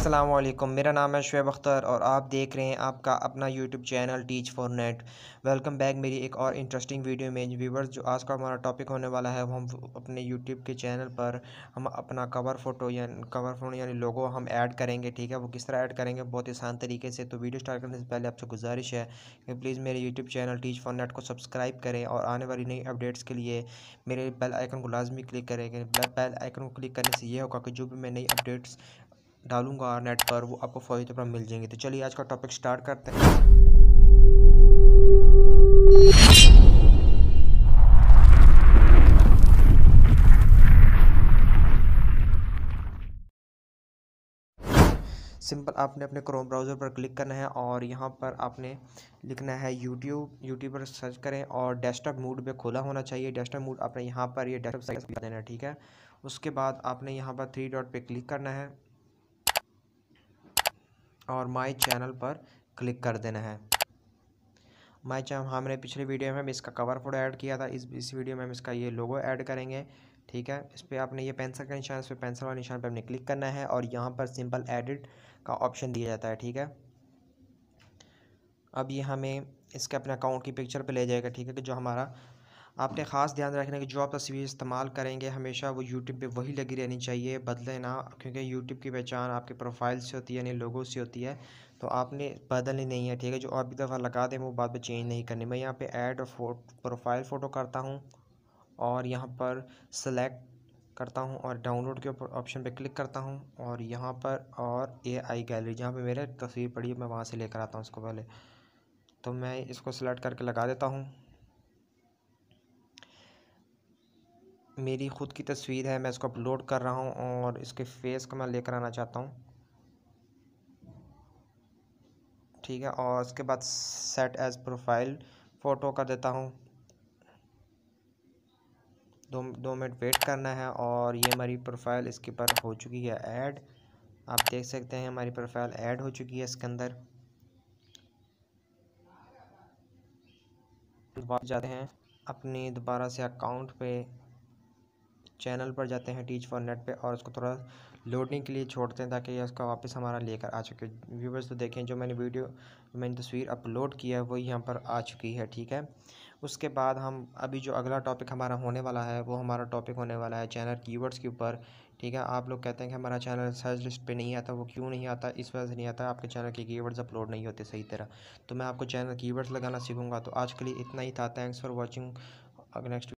असलम मेरा नाम है शुएब अख्तर और आप देख रहे हैं आपका अपना YouTube channel Teach for Net welcome back मेरी एक और इंटरेस्टिंग वीडियो में व्यूवर्स जो आज का हमारा टॉपिक होने वाला है वो हम अपने यूट्यूब के चैनल पर हम अपना कवर फ़ोटो या कवर फोटो यानी लोगो हम ऐड करेंगे ठीक है वो किस तरह ऐड करेंगे बहुत ही आसान तरीके से तो वीडियो स्टार्ट करने से पहले आपसे गुजारिश है कि प्लीज़ मेरे YouTube channel Teach for Net को सब्सक्राइब करें और आने वाली नई अपडेट्स के लिए मेरे बेल आइकन को लाजमी क्लिक करेंगे बेल आइकन को क्लिक करने से ये होगा कि जो भी मैं नई अपडेट्स डालूंगा नेट पर वो आपको फौरी तौर पर मिल जाएंगे तो चलिए आज का टॉपिक स्टार्ट करते हैं सिंपल आपने अपने क्रोम ब्राउज़र पर क्लिक करना है और यहाँ पर आपने लिखना है यूट्यूब यूट्यूब पर सर्च करें और डेस्कटॉप मोड पे खोला होना चाहिए डेस्कटॉप मोड आपने यहाँ पर ये डेस्कटॉप साइज देना है ठीक है उसके बाद आपने यहाँ पर थ्री डॉट पे क्लिक करना है और माय चैनल पर क्लिक कर देना है माय चैनल हमने पिछले वीडियो में हम इसका कवर फोटो ऐड किया था इस इस वीडियो में हम इसका ये लोगो ऐड करेंगे ठीक है इस पर आपने ये पेंसिल का निशान इस पर पेंसिल वाले निशान पर हमने क्लिक करना है और यहाँ पर सिंपल एडिट का ऑप्शन दिया जाता है ठीक है अब ये हमें इसके अपने अकाउंट की पिक्चर पर ले जाएगा ठीक है कि जो हमारा आपने ख़ास ध्यान रखना कि जो आप तस्वीर इस्तेमाल करेंगे हमेशा वो यूट्यूब पे वही लगी रहनी चाहिए बदले ना क्योंकि यूट्यूब की पहचान आपके प्रोफाइल से होती है यानी लोगों से होती है तो आपने बदलनी नहीं है ठीक है जो आप एक दफ़ा लगा दें वो बाद में चेंज नहीं करनी मैं यहाँ पर ऐड और फो प्रोफाइल फ़ोटो करता हूँ और यहाँ पर सेलेक्ट करता हूँ और डाउनलोड के ऊपर ऑप्शन पर क्लिक करता हूँ और यहाँ पर और ए आई गैलरी जहाँ पर मेरे तस्वीर पड़ी है मैं वहाँ से लेकर आता हूँ उसको पहले तो मैं इसको सिलेक्ट करके लगा देता हूँ मेरी ख़ुद की तस्वीर है मैं इसको अपलोड कर रहा हूँ और इसके फेस को मैं लेकर आना चाहता हूँ ठीक है और उसके बाद सेट एज़ प्रोफाइल फ़ोटो कर देता हूँ दो दो मिनट वेट करना है और ये हमारी प्रोफाइल इसके पर हो चुकी है ऐड आप देख सकते हैं हमारी प्रोफाइल ऐड हो चुकी है इसके अंदर जाते हैं अपने दोबारा से अकाउंट पे चैनल पर जाते हैं टीच फॉर नेट पे और उसको थोड़ा लोडिंग के लिए छोड़ते हैं ताकि उसका वापस हमारा लेकर आ चुके व्यूवर्स तो देखें जो मैंने वीडियो मैंने तस्वीर अपलोड किया है वो यहाँ पर आ चुकी है ठीक है उसके बाद हम अभी जो अगला टॉपिक हमारा होने वाला है वो हमारा टॉपिक होने वाला है चैनल की के ऊपर ठीक है आप लोग कहते हैं कि हमारा चैनल सर्च लिस्ट पे नहीं आता वो क्यों नहीं आता इस वजह से नहीं आता आपके चैनल के कीवर्ड्स अपलोड नहीं होते सही तरह तो मैं आपको चैनल कीवर्ड्स लगाना सीखूंगा तो आज के लिए इतना ही था थैंक्स फॉर वॉचिंग नेक्स्ट